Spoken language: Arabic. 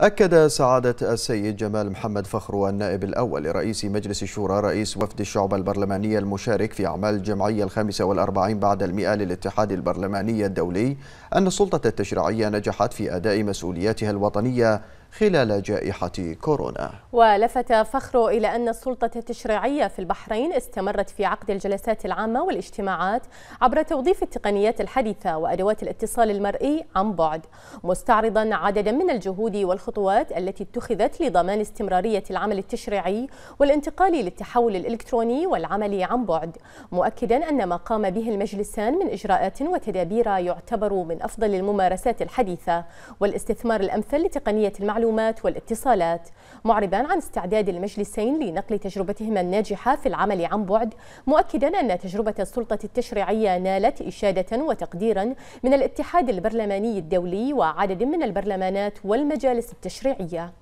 أكد سعادة السيد جمال محمد فخرو النائب الأول لرئيس مجلس الشورى رئيس وفد الشعب البرلمانية المشارك في أعمال الجمعية الخامسة والأربعين بعد المئة للاتحاد البرلماني الدولي أن السلطة التشريعية نجحت في أداء مسؤولياتها الوطنية خلال جائحة كورونا ولفت فخر إلى أن السلطة التشريعية في البحرين استمرت في عقد الجلسات العامة والاجتماعات عبر توظيف التقنيات الحديثة وأدوات الاتصال المرئي عن بعد مستعرضا عددا من الجهود والخطوات التي اتخذت لضمان استمرارية العمل التشريعي والانتقال للتحول الإلكتروني والعمل عن بعد مؤكدا أن ما قام به المجلسان من إجراءات وتدابير يعتبر من أفضل الممارسات الحديثة والاستثمار الأمثل لتقنية المعلومات المعلومات والاتصالات معربا عن استعداد المجلسين لنقل تجربتهما الناجحة في العمل عن بعد مؤكدا أن تجربة السلطة التشريعية نالت إشادة وتقديرا من الاتحاد البرلماني الدولي وعدد من البرلمانات والمجالس التشريعية